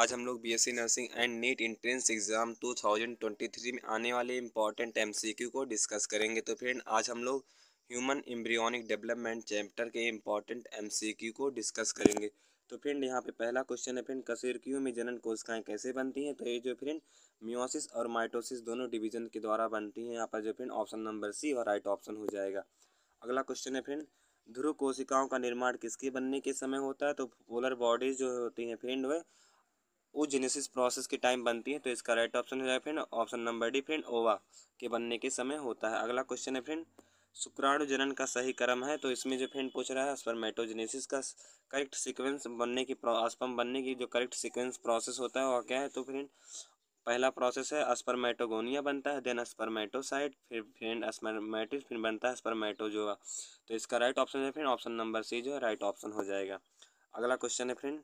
आज हम लोग BSc nursing and NEET entrance exam 2023 में आने वाले इंपॉर्टेंट एमसीक्यू को डिस्कस करेंगे तो फ्रेंड आज हम लोग ह्यूमन एम्ब्रियोनिक डेवलपमेंट चैप्टर के इंपॉर्टेंट एमसीक्यू को डिस्कस करेंगे तो फ्रेंड यहाँ पे पहला क्वेश्चन है फ्रेंड कसेरक्यू में जनन कोशिकाएं कैसे बनती हैं तो ये जो फ्रेंड म्योसिस और माइटोसिस दोनों डिवीजन के द्वारा बनती हैं यहाँ पर जो फ्रेंड ऑप्शन नंबर सी और राइट ऑप्शन हो जाएगा अगला क्वेश्चन है फ्रेंड ध्रुव कोशिकाओं का निर्माण किसके बनने के समय होता है तो पोलर बॉडीज जो होती हैं फ्रेंड वह वो जेनेसिस प्रोसेस के टाइम बनती है तो इसका राइट ऑप्शन हो जाएगा friend option number D friend ova के बनने के समय होता है अगला क्वेश्चन है फ्रेंड शुक्राणु जनन का सही क्रम है तो इसमें जो फ्रेंड पूछ रहा है स्पर्मेटोजेनेसिस का करेक्ट सीक्वेंस बनने की स्पर्म बनने की जो करेक्ट सीक्वेंस प्रोसेस होता है वह क्या है तो फ्रेंड पहला प्रोसेस है अस्पर्मेटोगोनिया बनता है देन अस्पर्मेटोसाइट फिर फ्रेंड अस्पर्मेटिस फिर बनता है अस्पर्मेटोजोआ तो इसका राइट ऑप्शन है फ्रेंड ऑप्शन नंबर सी जो है राइट ऑप्शन हो जाएगा अगला क्वेश्चन है फ्रेंड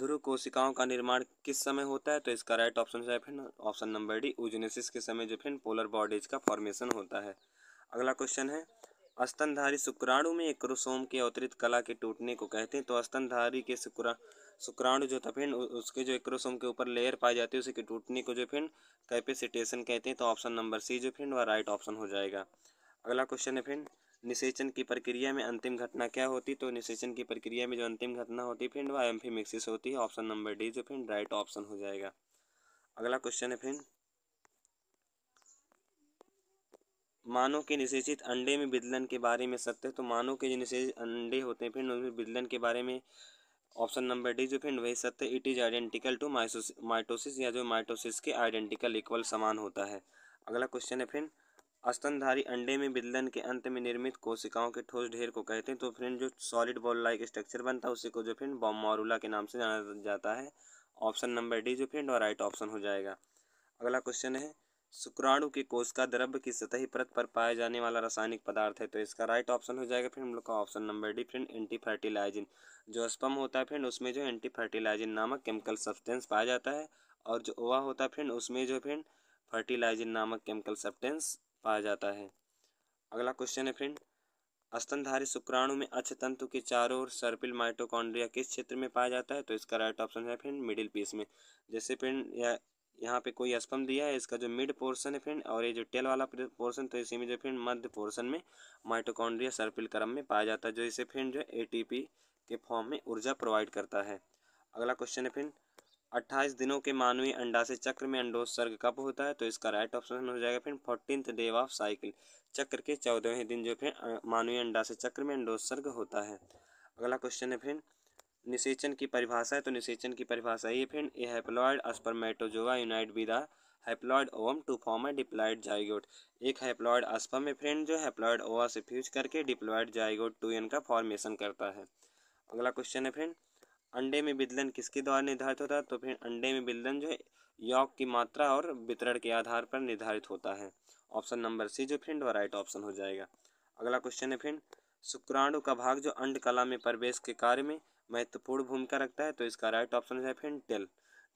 ध्रुव कोशिकाओं का निर्माण किस समय होता है तो इसका राइट ऑप्शन है फिर ऑप्शन नंबर डी ओजनेसिस के समय जो फिर पोलर बॉडीज का फॉर्मेशन होता है अगला क्वेश्चन है स्तनधारी शुक्राणु में एक क्रोसोम के अवतरित कला के टूटने को कहते हैं तो स्तनधारी के शुक्रा शुक्राणु जो था फिर उसके जो एक्रोसोम के ऊपर लेयर पाई जाती है उसी के टूटने को जो फिर कैपेसिटेशन कहते हैं तो ऑप्शन नंबर सी जो फिर वह राइट ऑप्शन हो जाएगा अगला क्वेश्चन है फिर निषेचन की प्रक्रिया में अंतिम घटना क्या होती तो निषेचन की प्रक्रिया में जो अंतिम घटना होती फ्रेंड वह एम्फीमिक्सिस होती है ऑप्शन नंबर डी जो फ्रेंड राइट ऑप्शन हो जाएगा अगला क्वेश्चन है फ्रेंड मानव के निषेचित अंडे में विदलन के बारे में सत्य तो मानव के जो निषेचित अंडे होते हैं फ्रेंड उनमें विदलन के बारे में ऑप्शन नंबर डी जो फ्रेंड वही सत्य it is identical to mitosis या जो माइटोसिस के आइडेंटिकल इक्वल समान होता है अगला क्वेश्चन है फ्रेंड अस्तनधारी अंडे में विदलन के अंत में निर्मित कोशिकाओं के ठोस ढेर को कहते हैं तो फ्रेंड जो सॉलिड बॉल लाइक स्ट्रक्चर बनता है उसी को जो फ्रेंड बॉमोरुला के नाम से जाना जाता है ऑप्शन नंबर डी जो फ्रेंड और राइट ऑप्शन हो जाएगा अगला क्वेश्चन है शुक्राणु के कोशिका का द्रव्य की सतही परत पर पाया जाने वाला रासायनिक पदार्थ है तो इसका राइट ऑप्शन हो जाएगा फिर हम लोग का option number D friend anti fertilizin जो स्पम होता है फ्रेंड उसमें जो एंटी फर्टिलाइजिन नामक केमिकल सब्सटेंस पाया जाता है और जो ओवा होता है फ्रेंड उसमें जो फ्रेंड फर्टिलाइजिन नामक केमिकल सब्सटेंस पाया जाता है अगला क्वेश्चन है फ्रेंड स्तनधारी शुक्राणु में अच्छ तंतु के चारों ओर सर्पिल माइटोकॉन्ड्रिया किस क्षेत्र में पाया जाता है तो इसका राइट ऑप्शन है फ्रेंड मिडिल पीस में जैसे फ्रेंड यहाँ पे कोई स्पम दिया है इसका जो मिड पोर्शन है फ्रेंड और ये जो टेल वाला पोर्शन तो इसी में जो फ्रेंड मध्य पोर्शन में माइटोकॉन्ड्रिया सर्पिल क्रम में पाया जाता है जो इसे फ्रेंड जो ए के फॉर्म में ऊर्जा प्रोवाइड करता है अगला क्वेश्चन है फ्रेंड 28 दिनों के मानवीय अंडाशय चक्र में अंडोत्सर्ग कब होता है तो इसका राइट ऑप्शन हो जाएगा फिर फोर्टींथ डे ऑफ साइकिल चक्र के चौदहवें दिन जो फिर मानवीय अंडाशय चक्र में अंडोत्सर्ग होता है अगला क्वेश्चन है फिर निषेचन की परिभाषा है तो निषेचन की परिभाषा ये फिर a haploid spermatozoa unite with a haploid ovum to form a diploid zygote एक हैप्लॉयड अस्पम में फ्रेंड जो हैप्लॉयड ओवा से फ्यूज करके डिप्लॉयड जाइगोट टू एन का फॉर्मेशन करता है अगला क्वेश्चन है फ्रेंड अंडे में विदलन किसके द्वारा निर्धारित होता है तो फिर अंडे में विदलन जो है यौक की मात्रा और वितरण के आधार पर निर्धारित होता है ऑप्शन नंबर सी जो फ्रेंड राइट ऑप्शन हो जाएगा अगला क्वेश्चन है फ्रेंड शुक्राणु का भाग जो अंड कला में प्रवेश के कार्य में महत्वपूर्ण भूमिका रखता है तो इसका राइट ऑप्शन है फ्रेंड टेल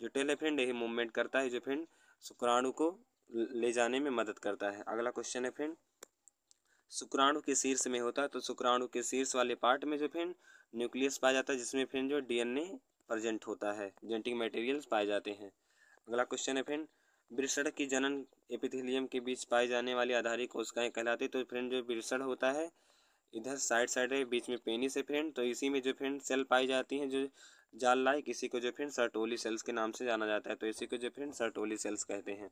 जो टेल है फ्रेंड यही मूवमेंट करता है जो फ्रेंड शुक्राणु को ले जाने में मदद करता है अगला क्वेश्चन है फ्रेंड शुक्राणु के शीर्ष में होता है तो शुक्राणु के शीर्ष वाले पार्ट में जो फ्रेंड न्यूक्लियस पाया जाता है जिसमें फ्रेंड जो डीएनए प्रेजेंट होता है जेनेटिक मटेरियल्स पाए जाते हैं अगला क्वेश्चन है फ्रेंड ब्रिसड़ की जनन एपिथिलियम के बीच पाए जाने वाली आधारित कोशिकाएं कहलाती तो फ्रेंड जो ब्रिसड़ होता है इधर साइड साइड है बीच में पेनी से फ्रेंड तो इसी में जो फ्रेंड सेल पाई जाती हैं जो जाल लाइक इसी को जो फ्रेंड सर्टोली सेल्स के नाम से जाना जाता है तो इसी को जो फ्रेंड सर्टोली सेल्स कहते हैं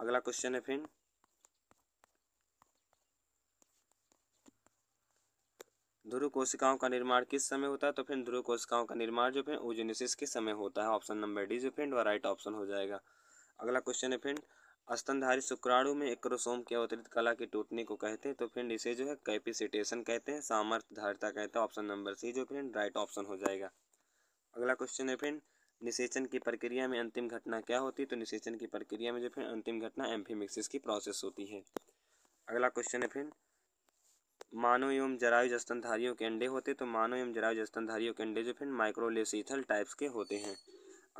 अगला क्वेश्चन है फ्रेंड ध्रुव कोशिकाओं का निर्माण किस समय होता है तो फिर ध्रुव कोशिकाओं का निर्माण जो फिर ओजोनिसिस के समय होता है ऑप्शन नंबर डी जो फिर राइट ऑप्शन हो जाएगा अगला क्वेश्चन है फिर अस्तनधारी शुक्राणु में एक क्रोसोम के अवतरित कला के टूटने को कहते हैं तो फिर इसे जो है कैपेसिटेशन कहते हैं सामर्थ्य धारिता कहते हैं ऑप्शन नंबर सी जो फिर राइट ऑप्शन हो जाएगा अगला क्वेश्चन है फिर निषेचन की प्रक्रिया में अंतिम घटना क्या होती है तो निषेचन की प्रक्रिया में जो फिर अंतिम घटना एम्फीमिक्सिस की प्रोसेस होती है अगला क्वेश्चन है फिर मानव एवं जरायु जस्तनधारियों के अंडे होते तो मानव एवं जरायु जस्तनधारियों के अंडे जो फिर माइक्रोलेसीथल टाइप्स के होते हैं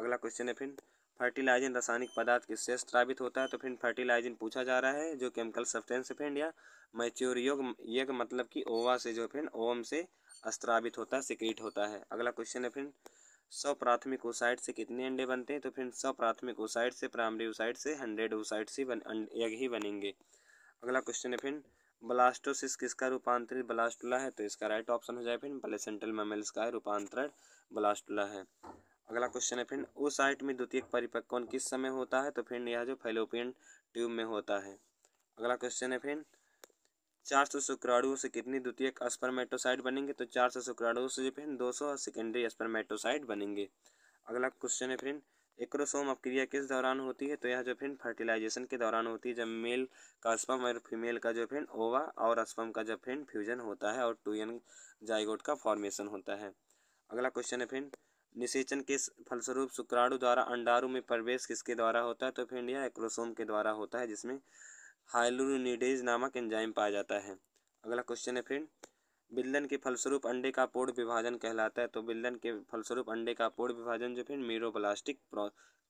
अगला क्वेश्चन है फिर फर्टिलाइजिंग रासायनिक पदार्थ किससे स्त्रावित होता है तो फिर फर्टिलाइजिंग पूछा जा रहा है जो केमिकल सब्सटेंस फिर या मैच्योर योग यज्ञ मतलब कि ओवा से जो फिर ओम से स्त्रावित होता है सिक्रीट होता है अगला क्वेश्चन है फिर सौ प्राथमिक ओसाइड से कितने अंडे बनते हैं तो फिर सौ प्राथमिक ओसाइड से प्राइमरी ओसाइड से हंड्रेड ओसाइड से बन, यज्ञ ही बनेंगे अगला क्वेश्चन है फिर ब्लास्टोसिस किसका रूपांतरित ब्लास्टुला है तो इसका राइट ऑप्शन हो जाए फ्रेंड सेंट्रल मेमल्स का रूपांतरण ब्लास्टुला है अगला क्वेश्चन है फिर उस साइट में द्वितीय परिपक्वन किस समय होता है तो फिर यह जो फेलोपियन ट्यूब में होता है अगला क्वेश्चन है फिर चार सौ शुक्राणुओं से कितनी द्वितीय स्पर्मेटोसाइट बनेंगे तो चार सौ शुक्राणुओं से फिर दो सौ सेकेंडरी स्पर्मेटोसाइट बनेंगे अगला क्वेश्चन है फ्रेंड एक्रोसोम अपक्रिया किस दौरान होती है तो यह जो फिर फर्टिलाइजेशन के दौरान होती है जब मेल का स्पम और फीमेल का जो फिर ओवा और स्पम का जो फिर फ्यूजन होता है और टू जाइगोट का फॉर्मेशन होता है अगला क्वेश्चन है फिर निषेचन के फलस्वरूप शुक्राणु द्वारा अंडारू में प्रवेश किसके द्वारा होता है तो फिर यह एक्रोसोम के द्वारा होता है जिसमें हाइलुरोनिडेज नामक एंजाइम पाया जाता है अगला क्वेश्चन है फिर बिल्लन के फलस्वरूप अंडे का पूर्ण विभाजन कहलाता है तो बिल्लन के फलस्वरूप अंडे का पूर्ण विभाजन जो फिर मीरोब्लास्टिक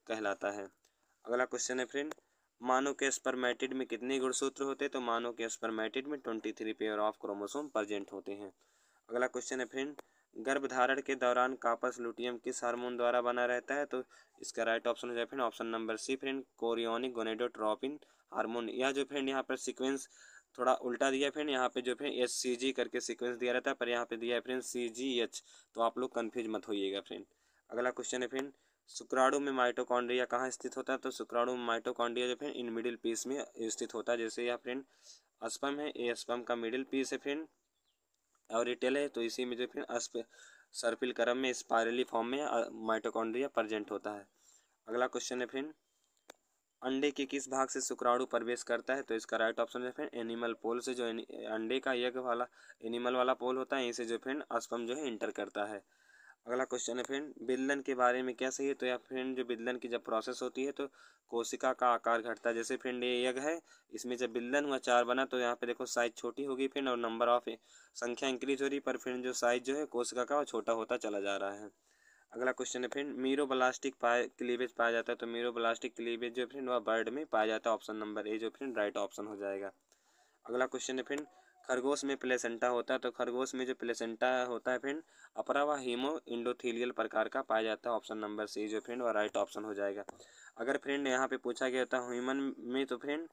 कहलाता है अगला क्वेश्चन है फ्रेंड मानव के स्पर्मेटिड में कितने गुणसूत्र होते हैं तो मानव के स्पर्मेटिड में twenty three pair of chromosome present होते हैं अगला क्वेश्चन है फ्रेंड गर्भधारण के दौरान कापस लुटियम किस हार्मोन द्वारा बना रहता है तो इसका राइट ऑप्शन हो जाए friend option number C friend chorionic gonadotropin hormone यह जो फ्रेंड यहाँ पर सिक्वेंस थोड़ा उल्टा दिया फ्रेंड यहाँ पे जो फिर एच सी जी करके सीक्वेंस दिया रहता है पर यहाँ पे दिया है फ्रेंड सी जी एच तो आप लोग कन्फ्यूज मत होइएगा फ्रेंड अगला क्वेश्चन है फ्रेंड शुक्राणु में माइटोकॉन्ड्रिया कहाँ स्थित होता है तो शुक्राणु में माइटोकॉन्ड्रिया जो फिर इन मिडिल पीस में स्थित होता है जैसे यह फ्रेंड अस्पम है ए अस्पम का मिडिल पीस है फ्रेंड और रिटेल है तो इसी में जो फिर अस्प सर्पिल क्रम में स्पायरली फॉर्म में माइटोकॉन्ड्रिया प्रजेंट होता है अगला क्वेश्चन है फ्रेंड अंडे के किस भाग से शुक्राणु प्रवेश करता है तो इसका राइट ऑप्शन है फ्रेंड एनिमल पोल से जो अंडे का यज्ञ वाला एनिमल वाला पोल होता है इसे जो फ्रेंड अस्पम जो है इंटर करता है अगला क्वेश्चन है फ्रेंड बिल्लन के बारे में क्या सही है तो या फ्रेंड जो बिल्लन की जब प्रोसेस होती है तो कोशिका का आकार घटता है जैसे फ्रेंड ये यज्ञ है इसमें जब बिल्लन हुआ चार बना तो यहाँ पे देखो साइज छोटी होगी फ्रेंड और नंबर ऑफ संख्या इंक्रीज हो रही पर फ्रेंड जो साइज जो है कोशिका का वो छोटा होता चला जा रहा है अगला क्वेश्चन है फ्रेंड मीरो ब्लास्टिक पाए क्लीवेज पाया जाता है तो मीरो ब्लास्टिक क्लीवेज जो फ्रेंड वह बर्ड में पाया जाता है ऑप्शन नंबर ए जो फ्रेंड राइट ऑप्शन हो जाएगा अगला क्वेश्चन है फ्रेंड खरगोश में प्लेसेंटा होता है तो खरगोश में जो प्लेसेंटा होता है फ्रेंड अपरा व हीमो इंडोथीलियल प्रकार का पाया जाता है ऑप्शन नंबर सी जो फ्रेंड वह राइट ऑप्शन हो जाएगा अगर फ्रेंड यहाँ पे पूछा गया होता ह्यूमन में तो फ्रेंड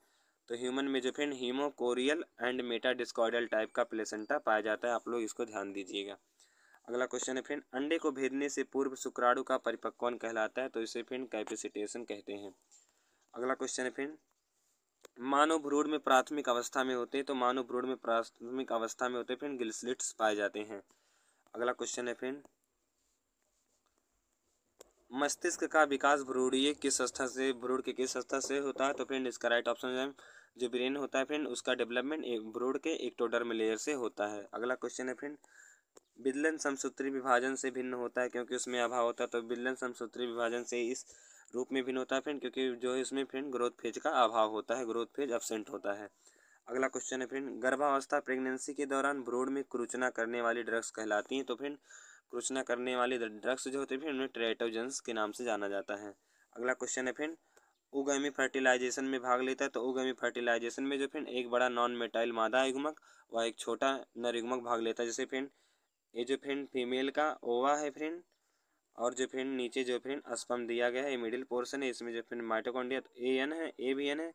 तो ह्यूमन में जो friend haemochorial and meta discoidal type का प्लेसेंटा पाया जाता है आप लोग इसको ध्यान दीजिएगा अगला क्वेश्चन है फ्रेंड अंडे को भेदने से पूर्व शुक्राणु का परिपक्वन कहलाता है तो इसे फ्रेंड कैपेसिटेशन कहते हैं अगला क्वेश्चन है फ्रेंड मानव भ्रूण में प्राथमिक अवस्था में होते हैं तो मानव भ्रूण में प्राथमिक अवस्था में होते हैं फ्रेंड गिल्सलिट्स पाए जाते हैं अगला क्वेश्चन है फ्रेंड मस्तिष्क का विकास भ्रूणीय किस संस्था से भ्रूण के किस संस्था से होता है तो फ्रेंड इसका राइट ऑप्शन है जो ब्रेन होता है फ्रेंड उसका डेवलपमेंट एक भ्रूण के एक्टोडर्म लेयर से होता है अगला क्वेश्चन है फ्रेंड विदलन समसूत्री विभाजन से भिन्न होता है क्योंकि उसमें अभाव होता है तो विदलन समसूत्री विभाजन से इस रूप में भिन्न होता है फ्रेंड क्योंकि जो है इसमें फ्रेंड ग्रोथ फेज का अभाव होता है ग्रोथ फेज एबसेंट होता है अगला क्वेश्चन है फ्रेंड गर्भावस्था प्रेगनेंसी के दौरान भ्रूण में क्रूचना करने वाली ड्रग्स कहलाती हैं तो फ्रेंड क्रूचना करने वाले ड्रग्स जो होते हैं फिर उन्हें ट्रेटोजेंस के नाम से जाना जाता है अगला क्वेश्चन है फ्रेंड उगमी फर्टिलाइजेशन में भाग लेता है तो उगमी फर्टिलाइजेशन में जो फिर एक बड़ा नॉन मेटाइल मादा युगमक व एक छोटा नर युगमक भाग लेता है जैसे फ्रेंड ये जो फ्रेंड फीमेल का ओवा है फ्रेंड और जो फ्रेंड नीचे जो फ्रेंड अस्पम दिया गया है मिडिल पोर्सन है इसमें जो फ्रेंड माइटोकॉन्डिया ए एन है ए भी एन है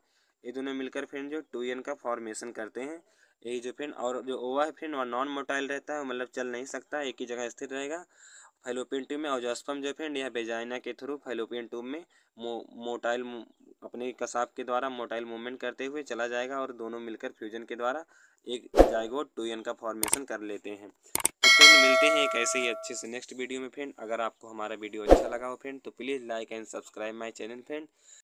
ये दोनों मिलकर फ्रेंड जो टू एन का फॉर्मेशन करते हैं यही जो फ्रेंड और जो ओवा है फ्रेंड वह नॉन मोटाइल रहता है मतलब चल नहीं सकता एक ही जगह स्थिर रहेगा फेलोपियन ट्यूब में और जो अस्पम जो फ्रेंड यह बेजाइना के थ्रू फेलोपियन ट्यूब में मोटाइल अपने कसाब के द्वारा मोटाइल मूवमेंट करते हुए चला जाएगा और दोनों मिलकर फ्यूजन के द्वारा एक जायगोट टू एन का फॉर्मेशन कर लेते हैं मिलते हैं एक ऐसे ही अच्छे से नेक्स्ट वीडियो में फ्रेंड अगर आपको हमारा वीडियो अच्छा लगा हो फ्रेंड तो please like and subscribe my channel friend